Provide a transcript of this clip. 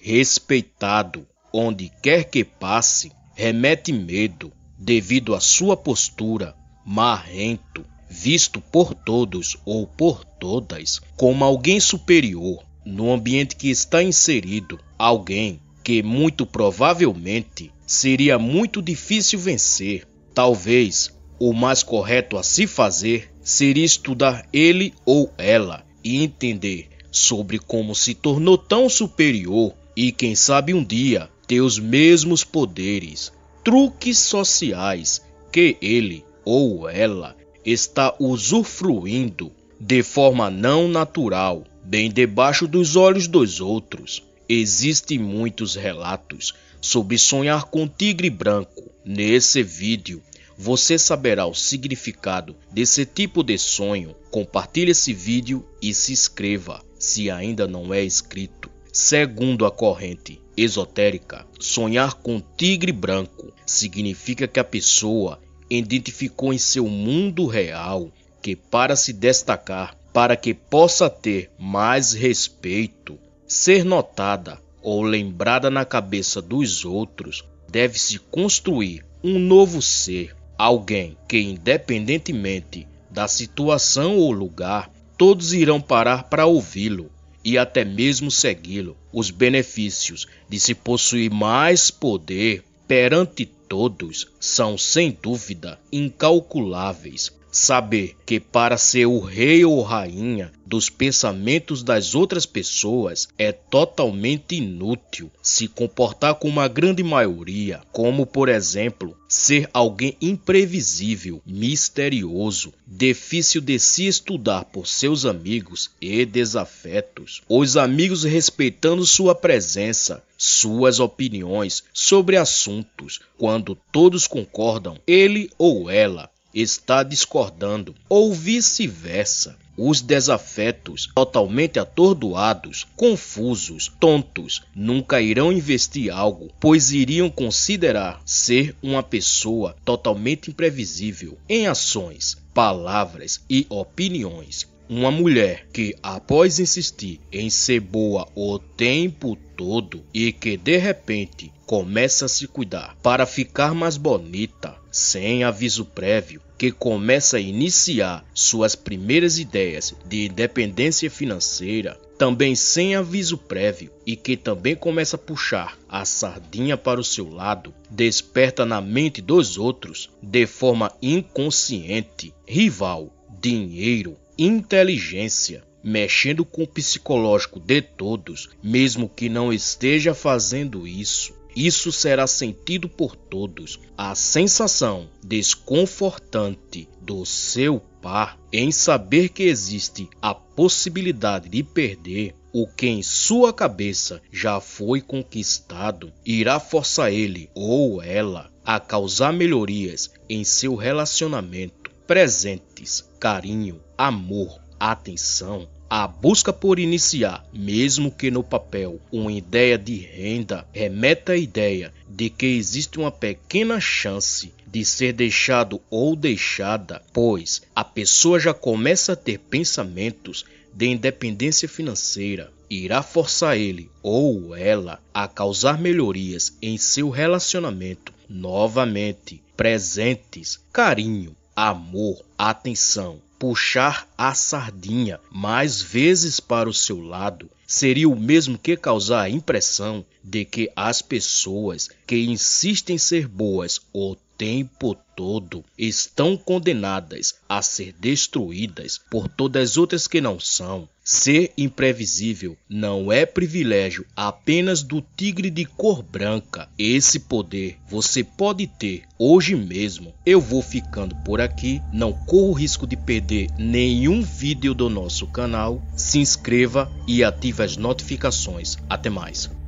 respeitado onde quer que passe, remete medo devido à sua postura, marrento, visto por todos ou por todas como alguém superior no ambiente que está inserido, alguém que muito provavelmente seria muito difícil vencer. Talvez o mais correto a se fazer seria estudar ele ou ela e entender sobre como se tornou tão superior e quem sabe um dia ter os mesmos poderes, truques sociais que ele ou ela está usufruindo de forma não natural, bem debaixo dos olhos dos outros. Existem muitos relatos sobre sonhar com tigre branco. Nesse vídeo você saberá o significado desse tipo de sonho. Compartilhe esse vídeo e se inscreva se ainda não é inscrito. Segundo a corrente esotérica, sonhar com tigre branco significa que a pessoa identificou em seu mundo real que, para se destacar, para que possa ter mais respeito, ser notada ou lembrada na cabeça dos outros, deve-se construir um novo ser, alguém que, independentemente da situação ou lugar, todos irão parar para ouvi-lo e até mesmo segui-lo. Os benefícios de se possuir mais poder perante todos são, sem dúvida, incalculáveis. Saber que, para ser o rei ou rainha dos pensamentos das outras pessoas, é totalmente inútil se comportar com uma grande maioria, como, por exemplo, ser alguém imprevisível, misterioso, difícil de se estudar por seus amigos e desafetos, os amigos respeitando sua presença, suas opiniões sobre assuntos quando todos concordam, ele ou ela está discordando, ou vice-versa. Os desafetos, totalmente atordoados, confusos, tontos, nunca irão investir algo, pois iriam considerar ser uma pessoa totalmente imprevisível em ações, palavras e opiniões. Uma mulher que, após insistir em ser boa o tempo todo e que de repente começa a se cuidar para ficar mais bonita, sem aviso prévio, que começa a iniciar suas primeiras ideias de independência financeira, também sem aviso prévio e que também começa a puxar a sardinha para o seu lado, desperta na mente dos outros, de forma inconsciente, rival dinheiro, inteligência, mexendo com o psicológico de todos, mesmo que não esteja fazendo isso. Isso será sentido por todos. A sensação desconfortante do seu par em saber que existe a possibilidade de perder o que em sua cabeça já foi conquistado irá forçar ele ou ela a causar melhorias em seu relacionamento presentes, carinho, amor, atenção, a busca por iniciar, mesmo que no papel, uma ideia de renda remete à ideia de que existe uma pequena chance de ser deixado ou deixada, pois a pessoa já começa a ter pensamentos de independência financeira. Irá forçar ele ou ela a causar melhorias em seu relacionamento, novamente, presentes, carinho, amor, atenção, puxar a sardinha mais vezes para o seu lado seria o mesmo que causar a impressão de que as pessoas que insistem em ser boas o tempo todo estão condenadas a ser destruídas por todas as outras que não são. Ser imprevisível não é privilégio apenas do tigre de cor branca. Esse poder você pode ter hoje mesmo. Eu vou ficando por aqui, não corro risco de perder nenhum nenhum vídeo do nosso canal, se inscreva e ative as notificações. Até mais!